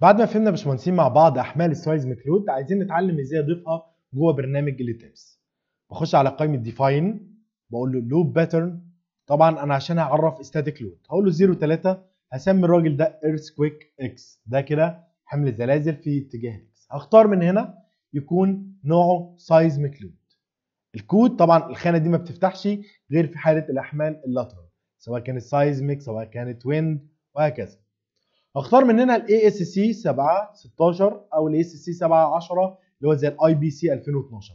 بعد ما فهمنا باشمهندسين مع بعض احمال السايزميك لود عايزين نتعلم ازاي اضيفها جوه برنامج التبس بخش على قائمه ديفاين بقول له لوب باترن طبعا انا عشان هعرف استاتيك لود هقول له 0 3 هسمي الراجل ده ايرث كويك اكس ده كده حمل زلازل في اتجاه اكس هختار من هنا يكون نوعه سايزميك لود الكود طبعا الخانه دي ما بتفتحش غير في حاله الاحمال اللاترال سواء كانت سايزميك سواء كانت ويند وهكذا هختار مننا الاي اس سي 7 16 او الاي اس سي 7 10 اللي هو زي الاي بي سي 2012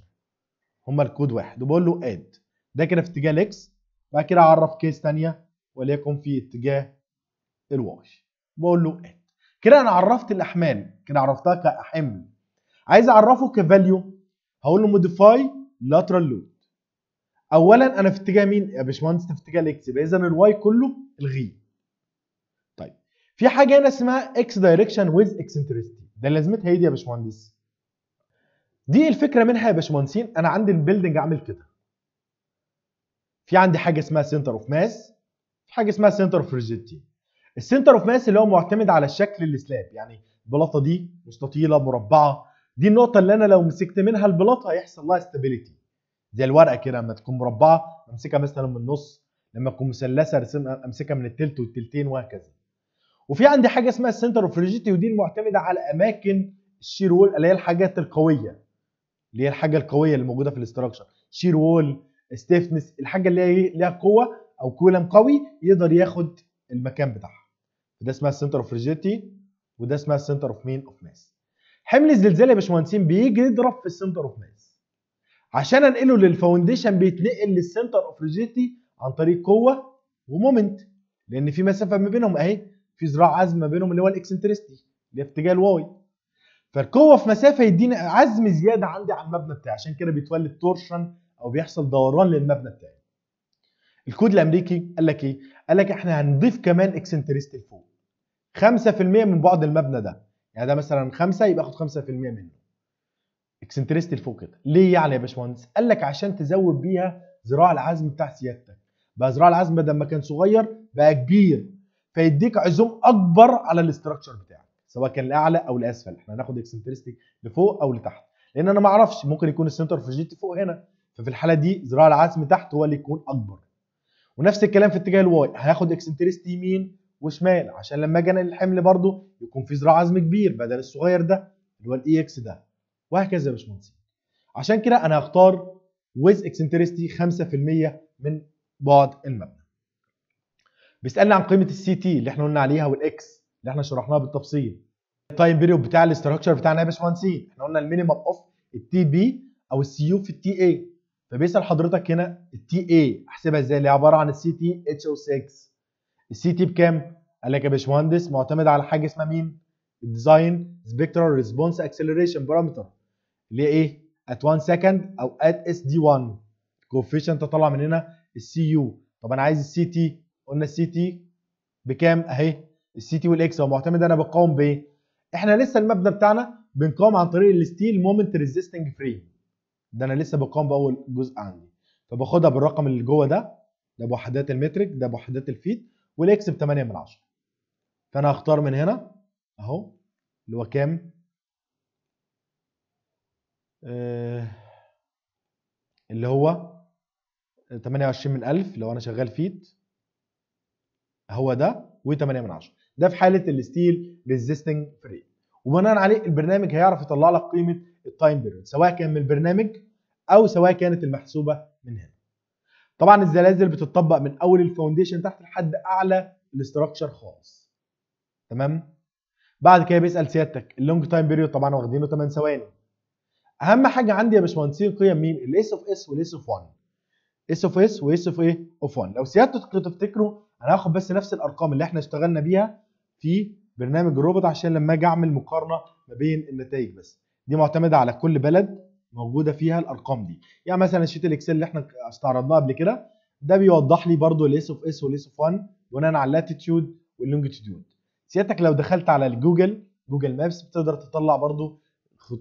هما الكود واحد وبقول له اد ده كده في اتجاه الاكس بعد كده اعرف كيس ثانيه وليكن في اتجاه الواي بقول له اد كده انا عرفت الاحمال كده عرفتها كحمل عايز اعرفه كفاليو هقول له موديفاي لاترال لود اولا انا في اتجاه مين يا باشمهندس في اتجاه الاكس يبقى اذا الواي كله الغيه في حاجه هنا اسمها اكس دايركشن ويز اكسنتريستي ده لازمتها ايه دي يا باشمهندس دي الفكره منها يا باشمهندسين انا عندي البيلدنج عامل كده في عندي حاجه اسمها سنتر اوف ماس في حاجه اسمها سنتر اوف ريجيدتي السنتر اوف ماس اللي هو معتمد على الشكل السلاب يعني البلاطه دي مستطيله مربعه دي النقطه اللي انا لو مسكت منها البلاطه هيحصل لها استابيليتي زي الورقه كده لما تكون مربعه امسكها مثلا من النص لما تكون مثلثه امسكها من التلت والتلتين وهكذا وفي عندي حاجه اسمها السنتر اوف ريجيتي ودي المعتمده على اماكن الشير وول اللي هي الحاجات القويه اللي هي الحاجه القويه اللي موجوده في الاستراكشر شير وول ستيفنس الحاجه اللي هي إيه؟ ليها قوه او كولم قوي يقدر ياخد المكان بتاعها ده اسمها السنتر اوف ريجيتي وده اسمها السنتر اوف مين اوف ماس حمل الزلزال يا باشمهندسين بيجي يضرب في السنتر اوف ماس عشان انقله للفاونديشن بيتنقل للسنتر اوف ريجيتي عن طريق قوه ومومنت لان في مسافه ما بينهم اهي في ذراع عزم ما بينهم اللي هو الاكسنترستي اللي اتجاه الواي فالقوه في مسافه يديني عزم زياده عندي على المبنى بتاعي عشان كده بيتولد تورشن او بيحصل دوران للمبنى بتاعي الكود الامريكي قال لك ايه قال لك احنا هنضيف كمان اكسنترستي لفوق 5% من بعد المبنى ده يعني ده مثلا 5 يبقى اخد 5% منه اكسنترستي لفوق كده ليه يعني يا باشمهندس قال لك عشان تزود بيها ذراع العزم بتاع سيادتك بقى ذراع العزم بدل ما كان صغير بقى كبير فيديك عزوم اكبر على الاستراكشر بتاعك سواء كان لاعلى او لاسفل احنا هناخد اكسنترستي لفوق او لتحت لان انا ما اعرفش ممكن يكون السنتر فوجيتي فوق هنا ففي الحاله دي ذراع العزم تحت هو اللي يكون اكبر ونفس الكلام في اتجاه الواي هناخد اكسنتريستي يمين وشمال عشان لما اجي انقل الحمل برضه يكون في ذراع عزم كبير بدل الصغير ده اللي هو الاي اكس e ده وهكذا يا باشمهندس عشان كده انا هختار ويز اكسنترستي 5% من بعد المبنى بيسالني عن قيمه السي تي اللي احنا قلنا عليها والاكس اللي احنا شرحناها بالتفصيل التايم بيريود بتاع الاستراكشر بتاعنا يا باشمهندسين احنا قلنا المينيمم اوف التي بي او السي يو في التي اي فبيسال حضرتك هنا التي اي احسبها ازاي اللي عباره عن السي تي اتش او 6 السي تي بكام؟ قال لك يا باشمهندس معتمد على حاجه اسمها مين؟ الديزاين سبيكترال ريسبونس اكسلريشن بارامتر اللي هي ايه؟ ات 1 سكند او ات اس دي 1 الكوفيشنت طالع من هنا السي يو طب انا عايز السي تي قلنا السي تي بكام اهي السي تي والاكس هو معتمد انا بقاوم بايه احنا لسه المبنى بتاعنا بنقاوم عن طريق الستيل مومنت ريزيستنج فريم ده انا لسه بقاوم باول جزء عندي فباخدها بالرقم اللي جوه ده ده بوحدات المترك ده بوحدات الفيت والاكس ب 8 من 10 فانا هختار من هنا اهو اللي هو كام آه، اللي هو 28 من 1000 لو انا شغال فيت هو ده و8 من 10 ده في حاله الستيل ريزيستنج فريم وبناء عليه البرنامج هيعرف يطلع لك قيمه التايم بيريود سواء كان من البرنامج او سواء كانت المحسوبه من هنا طبعا الزلازل بتطبق من اول الفاونديشن تحت لحد اعلى الاستراكشر خالص تمام بعد كده بيسال سيادتك اللونج تايم بيريود طبعا واخدينه 8 ثواني اهم حاجه عندي يا باشمهندسين قيم مين الاس اوف اس والاس اوف 1 اس اوف اس واس اوف ايه اوف 1 لو سيادتك تفتكروا انا هاخد بس نفس الارقام اللي احنا اشتغلنا بيها في برنامج الروبوت عشان لما اجي اعمل مقارنه ما بين النتائج بس دي معتمده على كل بلد موجوده فيها الارقام دي يعني مثلا شيت الاكسل اللي احنا استعرضناه قبل كده ده بيوضح لي برضو الاس اوف اس والاس اوف 1 بناء على اللاتيتيود واللونجيتيود سيادتك لو دخلت على الجوجل جوجل مابس بتقدر تطلع برضو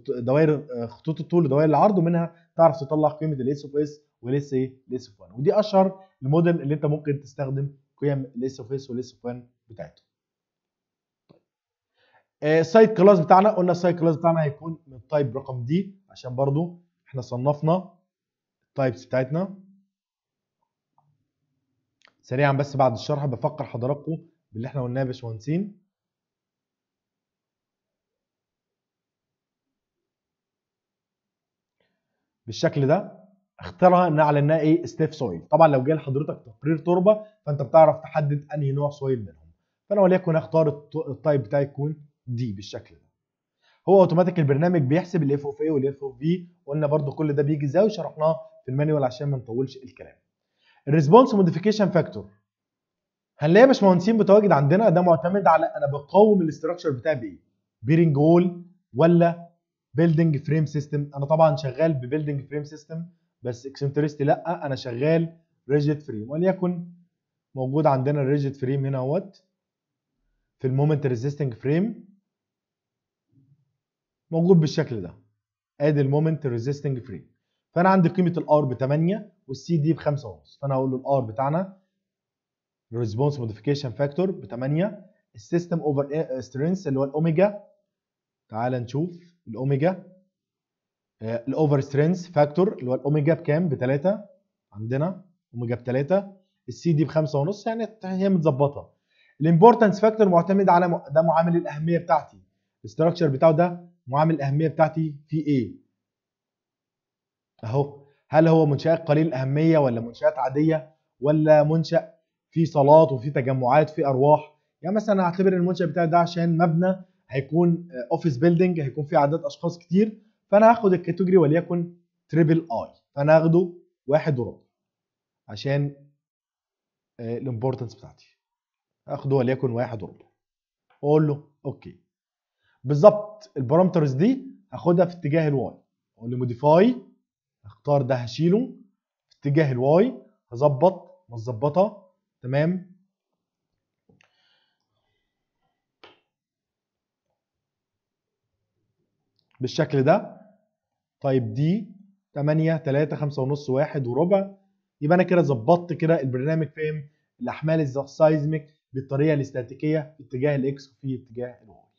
دوائر خطوط الطول ودوائر العرض ومنها تعرف تطلع قيمه الاس اوف اس والاس ايه الاس اوف 1 ودي اشهر الموديل اللي انت ممكن تستخدم قيم الاس اوف اس والاس اوف 1 بتاعته السايد آه، كلاس بتاعنا قلنا السايد كلاس بتاعنا هيكون من تايب رقم دي عشان برضو احنا صنفنا التايبس بتاعتنا سريعا بس بعد الشرح بفكر حضراتكم باللي احنا قلناه يا باشمهندسين بالشكل ده اختارها ان اعلنها ايه ستيف سويل طبعا لو جه لحضرتك تقرير تربه فانت بتعرف تحدد انهي نوع سويل منهم فانا وليكن اختار التايب بتاعي يكون دي بالشكل ده هو اوتوماتيك البرنامج بيحسب الاف اوف اي والاف اوف بي قلنا برده كل ده بيجي ازاي وشرحناه في المانيوال عشان ما نطولش الكلام الريسبونس موديفيكيشن فاكتور هنلاقي باشمهندسين متواجد عندنا ده معتمد على انا بقاوم الاستراكشر بتاعي بايه بيرنج وول ولا بيلدنج فريم سيستم انا طبعا شغال ببيلدنج فريم سيستم بس اكسنتريستي لا انا شغال ريجيت فريم وليكن موجود عندنا الريجيت فريم هنا اهوت في المومنت ريزيستنج فريم موجود بالشكل ده ادي المومنت ريزيستنج فريم فانا عندي قيمه الار ب 8 والسي دي ب 5 ونص فانا هقول له الار بتاعنا الريسبونس موديفيكيشن فاكتور ب 8 السيستم اوفر سترينث اللي هو الاوميجا تعال نشوف الاوميجا الاوفر سترينث فاكتور اللي هو الاوميجا بكام بثلاثة عندنا اوميجا بثلاثة السي دي بخمسة ونص يعني هي متظبطة الامبورتنس فاكتور معتمد على م... ده معامل الاهمية بتاعتي الاستراكشر بتاعه ده معامل الاهمية بتاعتي في ايه اهو هل هو منشآت قليل الاهمية ولا منشآت عادية ولا منشأ فيه صلاة وفيه تجمعات فيه ارواح يعني مثلا هعتبر المنشأ بتاعي ده عشان مبنى هيكون اوفيس آه، بيلدينج هيكون فيه عدد اشخاص كتير فانا هاخد الكاتيجوري وليكن تريبل اي فانا هاخده واحد وربع عشان آه، الامبورتنس بتاعتي هاخده وليكن واحد وربع واقول له اوكي بالظبط البارامترز دي هاخدها في اتجاه الواي اقول له موديفاي اختار ده هشيله في اتجاه الواي هظبط متظبطه تمام بالشكل ده طيب دي 8 3 5 ونص 1 وربع يبقى انا كده ظبطت كده البرنامج فهم الاحمال السايزميك بالطريقه الاستاتيكيه في اتجاه الاكس وفي اتجاه الواي